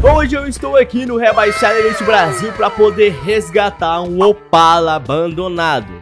Hoje eu estou aqui no Rebaixada Elite Brasil para poder resgatar um Opala abandonado.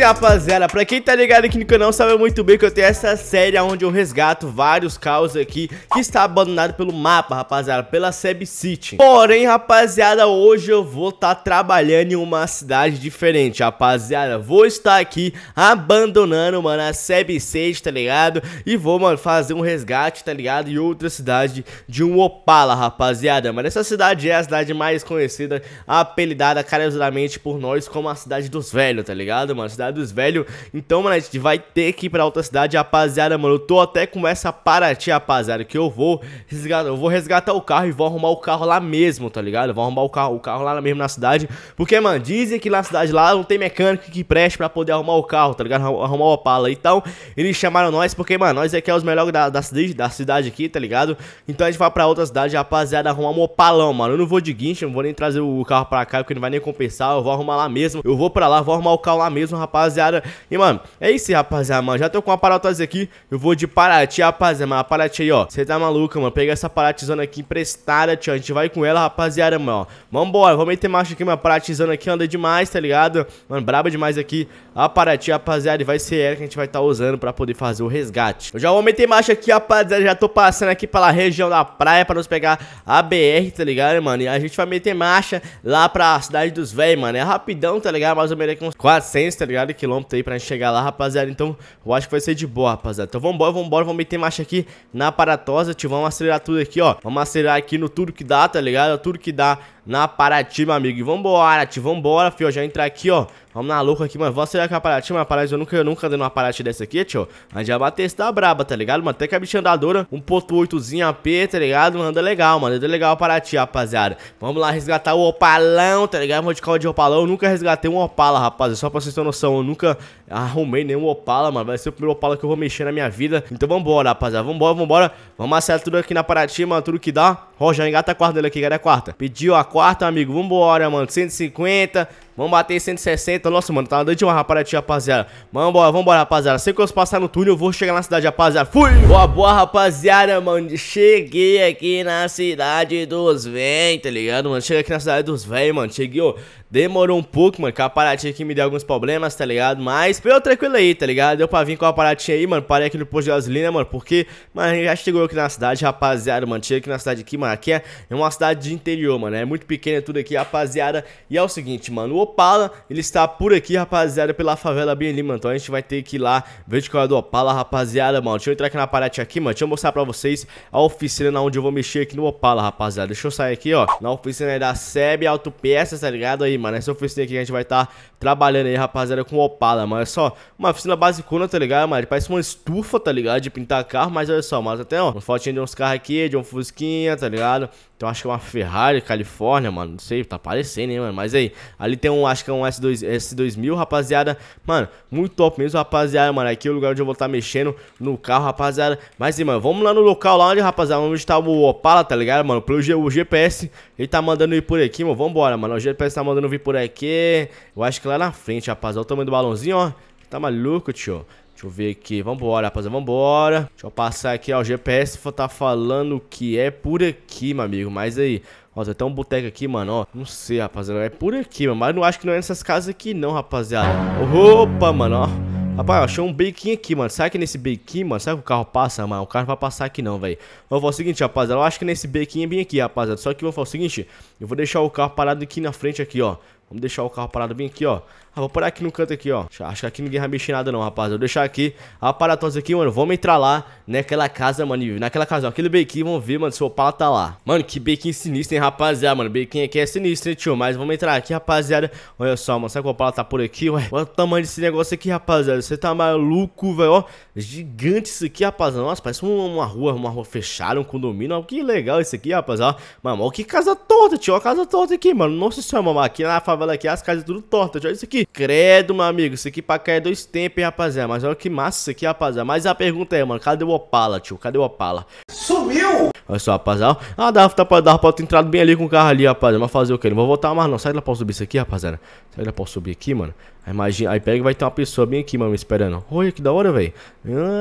rapaziada, pra quem tá ligado aqui no canal sabe muito bem que eu tenho essa série onde eu resgato vários carros aqui que está abandonado pelo mapa, rapaziada, pela Seb City. Porém, rapaziada, hoje eu vou estar tá trabalhando em uma cidade diferente, rapaziada. Vou estar aqui abandonando, mano, a Seb City, tá ligado? E vou, mano, fazer um resgate, tá ligado? Em outra cidade de um Opala, rapaziada. Mas essa cidade é a cidade mais conhecida, apelidada carinhosamente por nós como a cidade dos velhos, tá ligado, mano? dos velho. Então, mano, a gente vai ter que ir pra outra cidade, rapaziada, mano. Eu tô até com essa Paraty, rapaziada, que eu vou resgatar, eu vou resgatar o carro e vou arrumar o carro lá mesmo, tá ligado? vou arrumar o carro, o carro lá mesmo na cidade. Porque, mano, dizem que na cidade lá não tem mecânico que preste pra poder arrumar o carro, tá ligado? Arrumar o Opala. Então, eles chamaram nós, porque, mano, nós aqui é, é os melhores da, da, da cidade aqui, tá ligado? Então a gente vai pra outra cidade, rapaziada, arrumar um Opalão, mano. Eu não vou de guincho, não vou nem trazer o carro pra cá, porque não vai nem compensar. Eu vou arrumar lá mesmo. Eu vou pra lá, vou arrumar o carro lá mesmo, rapaziada. E, mano, é isso, rapaziada, mano. Já tô com uma paratosa aqui. Eu vou de Paraty, rapaziada, mano. A Paraty aí, ó. Você tá maluca, mano. pega essa Paratizona aqui emprestada, tio. A gente vai com ela, rapaziada, mano. Ó. Vambora, vamos meter marcha aqui, minha Paratizona aqui. Anda demais, tá ligado? Mano, braba demais aqui. A Paraty, rapaziada. E vai ser ela que a gente vai estar tá usando pra poder fazer o resgate. Eu já vou meter marcha aqui, rapaziada. Já tô passando aqui pela região da praia pra nos pegar a BR, tá ligado, mano? E a gente vai meter marcha lá pra cidade dos velhos, mano. É rapidão, tá ligado? Mais ou menos aqui uns 400, tá ligado? ligado? Quilômetro aí pra gente chegar lá, rapaziada. Então, eu acho que vai ser de boa, rapaziada. Então, vambora, vambora, vamos meter marcha aqui na paratosa, tio. Vamos acelerar tudo aqui, ó. Vamos acelerar aqui no tudo que dá, tá ligado? Tudo que dá na Paraty, meu amigo. E vambora, tio, vambora, fio. Já entra aqui, ó. Vamos na louca aqui, mano. Vamos acelerar com a Paraty, mano. Paraty, eu nunca, eu nunca andei numa Paraty dessa aqui, tio. A gente já vai testar braba, tá ligado, mano? Até que a bicha andadora, 1.8zinho AP, tá ligado? Mano, anda legal, mano. Anda legal a Paraty, rapaziada. Vamos lá resgatar o Opalão, tá ligado? Vou de carro de Opalão. Eu nunca resgatei um Opala, rapaziada. Só pra vocês terem noção, eu nunca arrumei nenhum Opala, mano. Vai ser o primeiro Opala que eu vou mexer na minha vida. Então vambora, rapaziada. Vambora, vambora. Vamos acelerar tudo aqui na Paraty, mano. Tudo que dá. Ó, já engata a quarta dele aqui, cadê a quarta? Pediu a quarta, amigo. Vambora, mano. 150. Vamos bater 160. Nossa, mano, tá andando de uma rapaziada, rapaziada. Vambora, vambora, rapaziada. Sei que eu passar no túnel, eu vou chegar na cidade, rapaziada. Fui! Boa, boa, rapaziada, mano. Cheguei aqui na cidade dos véi, tá ligado, mano? Cheguei aqui na cidade dos véi, mano. Cheguei, ó. Demorou um pouco, mano, que a paratinha aqui me deu alguns problemas, tá ligado? Mas eu tranquilo aí, tá ligado? Deu pra vir com a paratinha aí, mano. Parei aqui no posto de gasolina, mano, porque, mano, já chegou aqui na cidade, rapaziada, mano. Cheguei aqui na cidade aqui, mano. Aqui é uma cidade de interior, mano. É muito pequena tudo aqui, rapaziada. E é o seguinte, mano. Opala. Ele está por aqui, rapaziada, pela favela bem ali, mano. Então a gente vai ter que ir lá ver de qual é do Opala, rapaziada, mano. Deixa eu entrar aqui na parede aqui, mano. Deixa eu mostrar pra vocês a oficina onde eu vou mexer aqui no Opala, rapaziada. Deixa eu sair aqui, ó. Na oficina aí da SEB Autopeças, tá ligado? Aí, mano, essa oficina aqui que a gente vai estar tá trabalhando aí, rapaziada, com o Opala, mano. É só uma oficina basicona, tá ligado, mano? parece uma estufa, tá ligado? De pintar carro, mas olha só, mano. até, ó, uma fotinha de uns carros aqui, de um Fusquinha, tá ligado? Então acho que é uma Ferrari, Califórnia, mano. Não sei, tá parecendo, hein, mano. Mas aí, ali tem um, acho que é um S2, S2000, rapaziada. Mano, muito top mesmo, rapaziada, mano. Aqui é o lugar onde eu vou estar tá mexendo no carro, rapaziada. Mas, mano, vamos lá no local lá onde, rapaziada, onde tá o Opala, tá ligado, mano? Pelo G, o GPS, ele tá mandando ir por aqui, mano. Vambora, mano. O GPS tá mandando vir por aqui. Eu acho que lá na frente, rapaziada. Olha o tamanho do balãozinho, ó. Tá maluco, tio? Deixa eu ver aqui. Vambora, rapaziada. Vambora. Deixa eu passar aqui, ó. O GPS tá falando que é por aqui, meu amigo. Mas aí... Ó, tem até um boteco aqui, mano, ó. Não sei, rapaziada. É por aqui, mano. Mas não acho que não é nessas casas aqui, não, rapaziada. Opa, mano, ó. Rapaz, achei um biquinho aqui, mano. Será que nesse biquinho, mano? Será que o carro passa, mano? O carro vai passar aqui não, velho. Vou fazer o seguinte, rapaziada. Eu acho que nesse biquinho é bem aqui, rapaziada. Só que eu vou falar o seguinte. Eu vou deixar o carro parado aqui na frente aqui, ó. Vamos deixar o carro parado bem aqui, ó. Ah, vou parar aqui no canto aqui, ó. Acho que aqui ninguém vai mexer nada não, rapaz. Vou deixar aqui a aparatosa aqui, mano. Vamos entrar lá naquela casa, mano. Naquela casa, ó. Aquele bequinho, vamos ver, mano, se o Opala tá lá. Mano, que bequinho sinistro, hein, rapaziada, mano. Bequinho aqui é sinistro, hein, tio. Mas vamos entrar aqui, rapaziada. Olha só, mano. Será que o Opala tá por aqui, ué? Olha o tamanho desse negócio aqui, rapaziada. Você tá maluco, velho, ó. Gigante isso aqui, rapaziada. Nossa, parece uma rua, uma rua fechada, um condomínio. Olha que legal isso aqui, rapaziada. Mano, olha que casa torta, tio. Olha a casa torta aqui, mano. Nossa senhora, mano. Aqui na favela aqui, as casas tudo tortas, tio. Olha isso aqui. Credo, meu amigo. Isso aqui pra cá é dois tempos, hein, rapaziada. Mas olha que massa isso aqui, rapaziada. Mas a pergunta é, mano, cadê o Opala, tio? Cadê o Opala? Sumiu! Olha só, rapaziada. Ah, dava, tá, dava pra ter entrado bem ali com o carro ali, rapaziada. Mas fazer o quê? Não vou voltar mais, não. Sai lá pra subir isso aqui, rapaziada. Sai lá pra subir aqui, mano imagina, aí pega e vai ter uma pessoa bem aqui, mano, me esperando. Olha, que da hora, velho.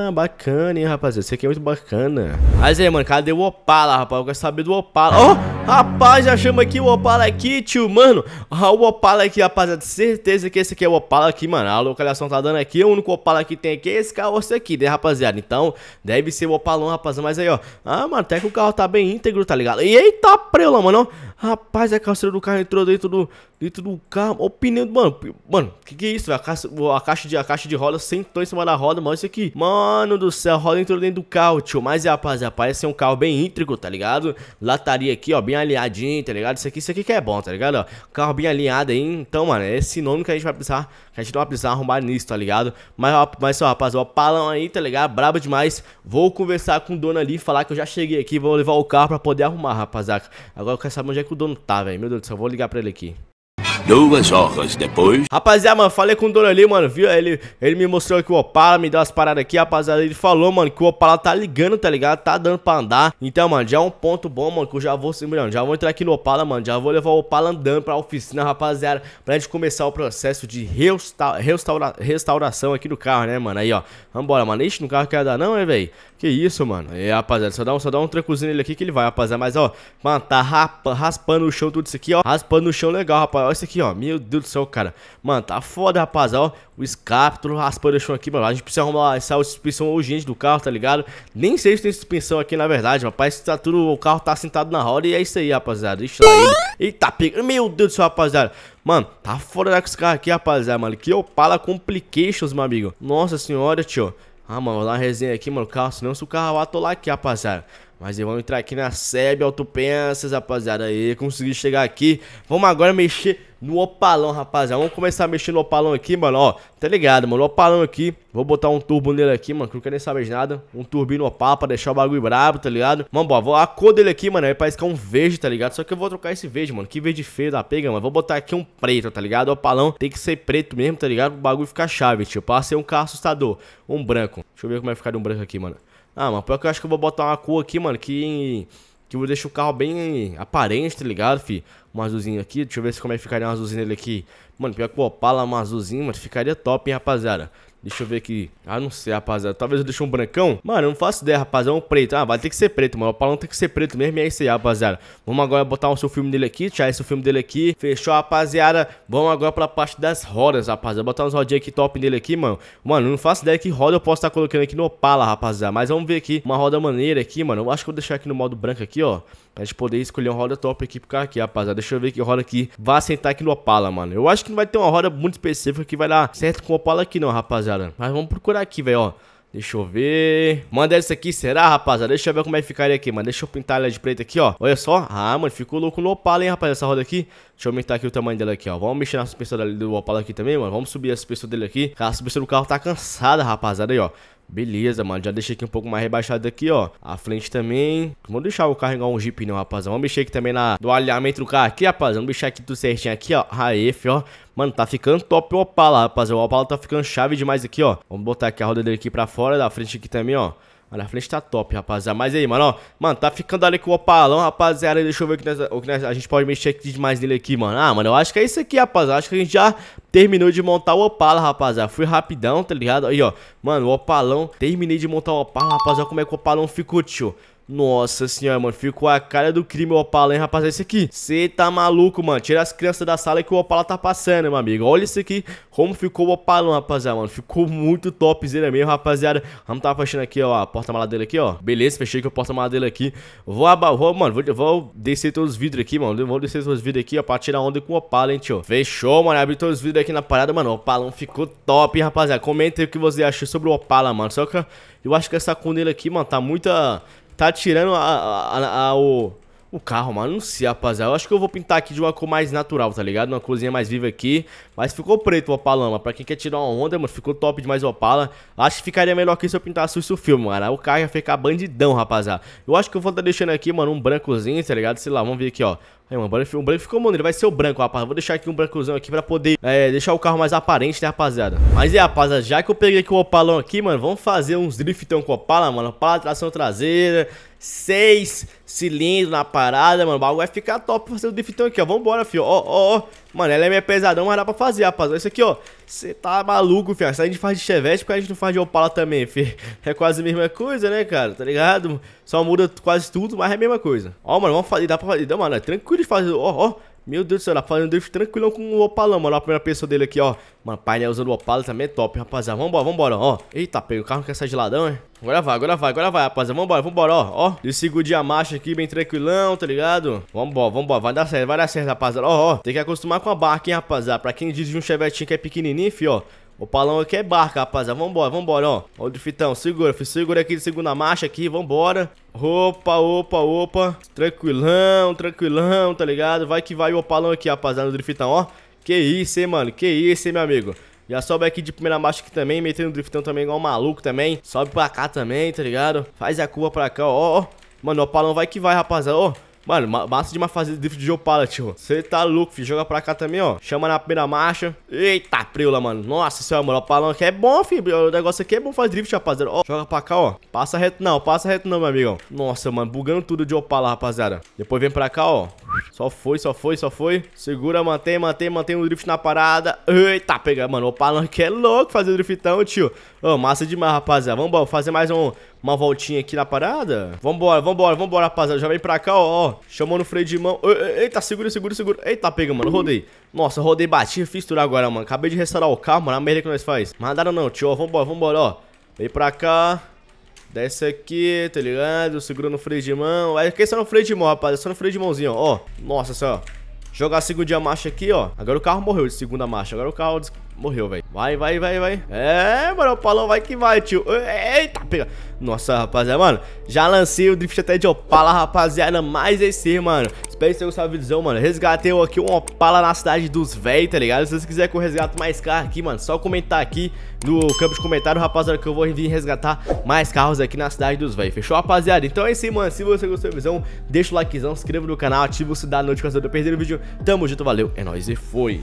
Ah, bacana, hein, rapaziada. Isso aqui é muito bacana. Mas aí, mano, cadê o Opala, rapaz? Eu quero saber do Opala. Ó, oh, rapaz, já chama aqui o Opala aqui, tio, mano. Ah, o Opala aqui, rapaziada. Certeza que esse aqui é o Opala aqui, mano. A localização tá dando aqui. O único Opala que tem aqui é esse carro esse aqui, né, rapaziada? Então, deve ser o Opalão, rapaziada. Mas aí, ó. Ah, mano, até que o carro tá bem íntegro, tá ligado? Eita, preula, mano. Rapaz, a é calceira do carro entrou dentro do, dentro do carro. Ó, o pneu. Mano, mano, que que é isso, A caixa, a, caixa de, a caixa de roda sentou em cima da roda, mano. Isso aqui. Mano do céu, a roda entrou dentro do carro, tio. Mas, rapaz parece é um carro bem íntrico, tá ligado? Lataria aqui, ó, bem alinhadinho, tá ligado? Isso aqui, isso aqui que é bom, tá ligado? Ó, carro bem alinhado aí. Então, mano, é esse nome que a gente vai precisar. a gente não vai precisar arrumar nisso, tá ligado? Mas, ó, mas ó, rapaz, ó, palão aí, tá ligado? Brabo demais. Vou conversar com o dono ali, falar que eu já cheguei aqui. Vou levar o carro pra poder arrumar, rapaziada. Agora eu quero saber onde é que que o dono tá, velho. Meu Deus do céu, vou ligar pra ele aqui. Duas horas depois. Rapaziada, mano, falei com o dono ali, mano, viu? Ele, ele me mostrou que o Opala me deu umas paradas aqui, rapaziada. Ele falou, mano, que o Opala tá ligando, tá ligado? Tá dando pra andar. Então, mano, já é um ponto bom, mano, que eu já vou, sim, mano, já vou entrar aqui no Opala, mano. Já vou levar o Opala andando pra oficina, rapaziada, pra gente começar o processo de restaura, restaura, restauração aqui do carro, né, mano? Aí, ó, vambora, mano. Ixi, no carro quer dar não, hein, né, velho? Que isso, mano? É, rapaziada, só dá um, só dá um trancozinho nele aqui que ele vai, rapaziada. Mas, ó, mano, tá rapa, raspando o chão tudo isso aqui, ó. Raspando o chão legal, rapaz. Olha isso aqui, ó. Meu Deus do céu, cara. Mano, tá foda, rapaz. Ó, o escaptro raspando o chão aqui, mano. A gente precisa arrumar essa suspensão urgente do carro, tá ligado? Nem sei se tem suspensão aqui, na verdade, rapaz. Tá tudo, o carro tá sentado na roda e é isso aí, rapaziada. Deixa aí ele. Eita, pega. Meu Deus do céu, rapaziada. Mano, tá foda com esse carro aqui, rapaziada, mano. Que Opala Complications, meu amigo. Nossa senhora, tio. Ah, mano, vou dar uma resenha aqui, mano. O carro, senão se o carro atolar aqui, rapaziada. Mas vamos entrar aqui na SEB Autopensas, rapaziada. Aí, consegui chegar aqui. Vamos agora mexer no opalão, rapaziada. Vamos começar a mexer no opalão aqui, mano, ó. Tá ligado, mano? O opalão aqui, vou botar um turbo nele aqui, mano, que não quer nem saber de nada. Um turbino opal pra deixar o bagulho brabo, tá ligado? Mano, bom, a cor dele aqui, mano, é que é um verde, tá ligado? Só que eu vou trocar esse verde, mano. Que verde feio da pega, mano. Vou botar aqui um preto, tá ligado? O opalão tem que ser preto mesmo, tá ligado? O bagulho ficar chave, tio. Passei um carro assustador. Um branco. Deixa eu ver como vai é ficar de um branco aqui, mano. Ah, mano, pior que eu acho que eu vou botar uma cor aqui, mano, que que deixa o carro bem aparente, tá ligado, fi? Um azulzinho aqui, deixa eu ver se como é que ficaria um azulzinho nele aqui. Mano, pior que o Opala, um azulzinho, mano, ficaria top, hein, rapaziada. Deixa eu ver aqui. Ah, não sei, rapaziada. Talvez eu deixe um brancão. Mano, eu não faço ideia, rapaziada. É um preto. Ah, vai ter que ser preto, mano. O palão tem que ser preto mesmo. E é isso aí, rapaziada. Vamos agora botar o seu filme dele aqui. Tirar esse filme dele aqui. Fechou, rapaziada. Vamos agora pra parte das rodas, rapaziada. Botar uns rodinhas aqui top nele aqui, mano. Mano, não faço ideia que roda eu posso estar tá colocando aqui no Opala, rapaziada. Mas vamos ver aqui uma roda maneira aqui, mano. Eu acho que vou deixar aqui no modo branco aqui, ó. Pra gente poder escolher uma roda top aqui pro carro aqui, rapaziada. Deixa eu ver que roda aqui. Vai sentar aqui no Opala, mano. Eu acho que não vai ter uma roda muito específica que vai dar certo com o Opala aqui, não, rapaziada rapaziada. Mas vamos procurar aqui, velho, ó. Deixa eu ver. Manda essa aqui, será, rapaziada? Deixa eu ver como é que ficaria aqui, mano. Deixa eu pintar ela de preto aqui, ó. Olha só. Ah, mano, ficou louco no Opala, hein, rapaziada, essa roda aqui. Deixa eu aumentar aqui o tamanho dela aqui, ó. Vamos mexer na suspensão do Opala aqui também, mano. Vamos subir a suspensão dele aqui. A suspensão do carro tá cansada, rapaziada, aí, ó. Beleza, mano, já deixei aqui um pouco mais rebaixado aqui, ó A frente também Não vou deixar o carro igual um Jeep não, né, rapaz Vamos mexer aqui também na... do alinhamento do carro aqui, rapaz Vamos mexer aqui tudo certinho aqui, ó raef ó Mano, tá ficando top o Opala, rapaz O Opala tá ficando chave demais aqui, ó Vamos botar aqui a roda dele aqui pra fora Da frente aqui também, ó Olha, a frente tá top, rapaziada. Mas aí, mano, ó. Mano, tá ficando ali com o opalão, rapaziada. Deixa eu ver o que, nós, o que nós, a gente pode mexer aqui demais nele aqui, mano. Ah, mano, eu acho que é isso aqui, rapaziada. Acho que a gente já terminou de montar o opala, rapaziada. Fui rapidão, tá ligado? Aí, ó. Mano, o opalão. Terminei de montar o opala, rapaziada. Como é que o opalão ficou, tio? Nossa senhora, mano, ficou a cara do crime o Opala, hein, rapaz, esse aqui. Você tá maluco, mano, tira as crianças da sala que o Opala tá passando, meu amigo. Olha isso aqui, como ficou o Opala, rapaziada, mano, ficou muito topzera mesmo, rapaziada. Vamos tá fechando aqui, ó, a porta-mala dele aqui, ó. Beleza, fechei aqui a porta-mala dele aqui. Vou abar, vou, mano, vou, vou descer todos os vidros aqui, mano, vou descer todos os vidros aqui, ó, pra tirar onda com o Opala, hein, tio. Fechou, mano, abri todos os vidros aqui na parada, mano, o Opala ficou top, hein, rapaziada. Comenta aí o que você achou sobre o Opala, mano, só que eu acho que essa com dele aqui, mano, tá muita tá tirando a, a, a, o, o carro, mano. Não sei, rapaziada. Eu acho que eu vou pintar aqui de uma cor mais natural, tá ligado? Uma corzinha mais viva aqui. Mas ficou preto o Opala, mano. Pra quem quer tirar uma onda, mano, ficou top demais o Opala. Acho que ficaria melhor aqui se eu pintasse isso o filme, mano. O carro ia ficar bandidão, rapaziada. Eu acho que eu vou tá deixando aqui, mano, um brancozinho, tá ligado? Sei lá, vamos ver aqui, ó. É, um branco, branco ficou maneiro, vai ser o branco, rapaz. Vou deixar aqui um brancozão aqui pra poder é, deixar o carro mais aparente, né, rapaziada? Mas é, rapaziada, já que eu peguei aqui o Opalão aqui, mano, vamos fazer uns driftão com o Opala, mano. Opala, tração traseira, seis cilindros na parada, mano. O bagulho vai ficar top pra fazer o driftão aqui, ó. Vambora, fio. Ó, ó, ó. Mano, ela é meio pesadão, mas dá pra fazer, rapaz. Olha isso aqui, ó. Você tá maluco, filho. Se a gente faz de Chevette, porque a gente não faz de Opala também, fi. É quase a mesma coisa, né, cara? Tá ligado? Só muda quase tudo, mas é a mesma coisa. Ó, mano, vamos fazer. Dá pra fazer. Dá, mano, é tranquilo de fazer. Ó, ó. Meu Deus do céu, dá pra fazer um drift tranquilão com o Opalão, mano. a primeira pessoa dele aqui, ó. Mano, painelzão usando Opala também é top, rapaziada. Vambora, vambora, ó. Eita, pega o carro que é essa geladão, hein? Agora vai, agora vai, agora vai, rapaziada. Vambora, vambora, ó. Ó, eu segurei a marcha aqui bem tranquilão, tá ligado? Vambora, vambora. Vai dar certo, vai dar certo, rapaziada. Ó, ó. Tem que acostumar com a barca, hein, rapaziada. Pra quem diz de um chevetinho que é pequenininho, fi, ó. O palão aqui é barco, rapaziada. Vambora, vambora, ó. Ó o driftão, segura, Segura aqui, de segunda marcha aqui, vambora. Opa, opa, opa. Tranquilão, tranquilão, tá ligado? Vai que vai o palão aqui, rapaziada, no Driftão, ó. Que isso, hein, mano? Que isso, hein, meu amigo? Já sobe aqui de primeira marcha aqui também, metendo o driftão também igual um maluco também. Sobe pra cá também, tá ligado? Faz a curva pra cá, ó, ó. Mano, o palão vai que vai, rapaziada, ó. Mano, massa de uma fazer drift de Opala, tio. Você tá louco, filho. Joga pra cá também, ó. Chama na primeira marcha. Eita, preula, mano. Nossa senhora, mano. Opalão aqui é bom, filho. O negócio aqui é bom fazer drift, rapaziada. Ó, joga pra cá, ó. Passa reto não, passa reto não, meu amigão. Nossa, mano. Bugando tudo de Opala, rapaziada. Depois vem pra cá, ó. Só foi, só foi, só foi. Segura, mantém, mantém, mantém o drift na parada. Eita, pega, mano. O Palan que é louco fazer driftão, tio. Ô, massa demais, rapaziada. Vamos fazer mais um, uma voltinha aqui na parada. Vambora, vambora, vambora, rapaziada. Já vem pra cá, ó, ó. Chamando o freio de mão. Eita, segura, segura, segura. Eita, pega, mano. Rodei. Nossa, rodei, bati, fiz tudo agora, mano. Acabei de restaurar o carro, mano. A merda que nós faz. Mandaram não, tio. vambora, vambora, ó. Vem pra cá. Desce aqui, tá ligado? Segura no freio de mão. Aí, aqui é só no freio de mão, rapaz. É só no freio de mãozinho, ó. Nossa, só, Jogar a segunda marcha aqui, ó. Agora o carro morreu de segunda marcha. Agora o carro Morreu, velho. Vai, vai, vai, vai. É, mano, o Palão vai que vai, tio. Eita, pega. Nossa, rapaziada, mano. Já lancei o drift até de Opala, rapaziada. mais esse, mano. Espero que tenham gostado mano. Resgatei aqui um Opala na cidade dos véi, tá ligado? Se vocês quiserem que eu resgate mais carro aqui, mano, só comentar aqui no campo de comentário, rapaziada, que eu vou vir resgatar mais carros aqui na cidade dos véi. Fechou, rapaziada? Então é isso aí, mano. Se você gostou do visão, deixa o likezão, se inscreva no canal, ativa o sininho da notificação pra perder o vídeo. Tamo junto, valeu, é nóis e foi.